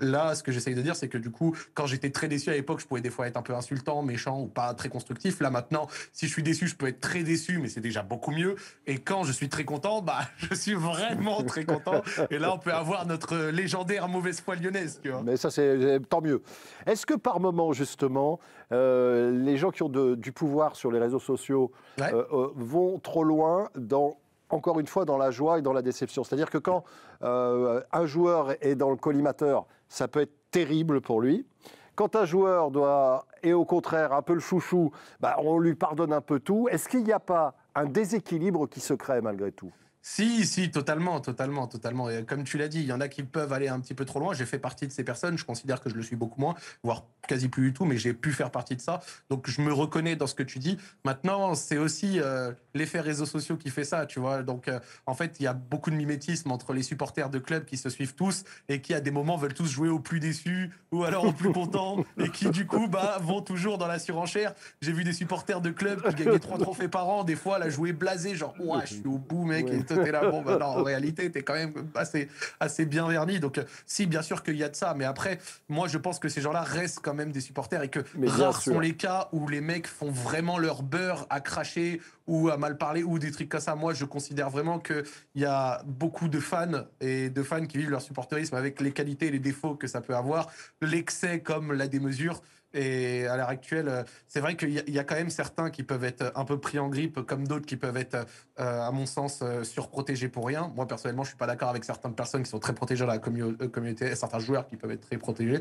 là, ce que j'essaye de dire, c'est que du coup, quand j'étais très déçu à l'époque, je pouvais des fois être un peu insultant, méchant ou pas très constructif. Là maintenant, si je suis déçu, je peux être très déçu, mais c'est déjà beaucoup mieux. Et quand je suis très content, bah, je suis vraiment très content. Et là, on peut avoir notre légendaire mauvaise foi lyonnaise. Mais ça, c'est euh, tant mieux. Est-ce que par moment, justement, euh, les gens qui ont du pouvoir sur les réseaux sociaux euh, vont trop loin dans encore une fois, dans la joie et dans la déception. C'est-à-dire que quand euh, un joueur est dans le collimateur, ça peut être terrible pour lui. Quand un joueur doit, et au contraire, un peu le chouchou, bah, on lui pardonne un peu tout. Est-ce qu'il n'y a pas un déséquilibre qui se crée malgré tout si, si, totalement, totalement, totalement. Et euh, comme tu l'as dit, il y en a qui peuvent aller un petit peu trop loin. J'ai fait partie de ces personnes. Je considère que je le suis beaucoup moins, voire quasi plus du tout, mais j'ai pu faire partie de ça. Donc, je me reconnais dans ce que tu dis. Maintenant, c'est aussi euh, l'effet réseaux sociaux qui fait ça, tu vois. Donc, euh, en fait, il y a beaucoup de mimétisme entre les supporters de clubs qui se suivent tous et qui, à des moments, veulent tous jouer au plus déçu ou alors au plus content et qui, du coup, bah, vont toujours dans la surenchère. J'ai vu des supporters de clubs qui gagnaient trois trophées par an. Des fois, la jouer blasé, genre, ouais, je suis au bout, mec t'es là, bon, bah, en réalité, t'es quand même assez, bien verni. Donc, euh, si, bien sûr qu'il y a de ça, mais après, moi, je pense que ces gens-là restent quand même des supporters et que rares sont les cas où les mecs font vraiment leur beurre à cracher ou à mal parler ou des trucs comme ça. Moi, je considère vraiment qu'il y a beaucoup de fans et de fans qui vivent leur supporterisme avec les qualités et les défauts que ça peut avoir, l'excès comme la démesure. Et à l'heure actuelle, euh, c'est vrai qu'il y, a quand même certains qui peuvent être un peu pris en grippe, comme d'autres qui peuvent être, euh, à mon sens, euh, surprotégés pour rien. Moi, personnellement, je ne suis pas d'accord avec certaines personnes qui sont très protégées dans la communauté, certains joueurs qui peuvent être très protégés.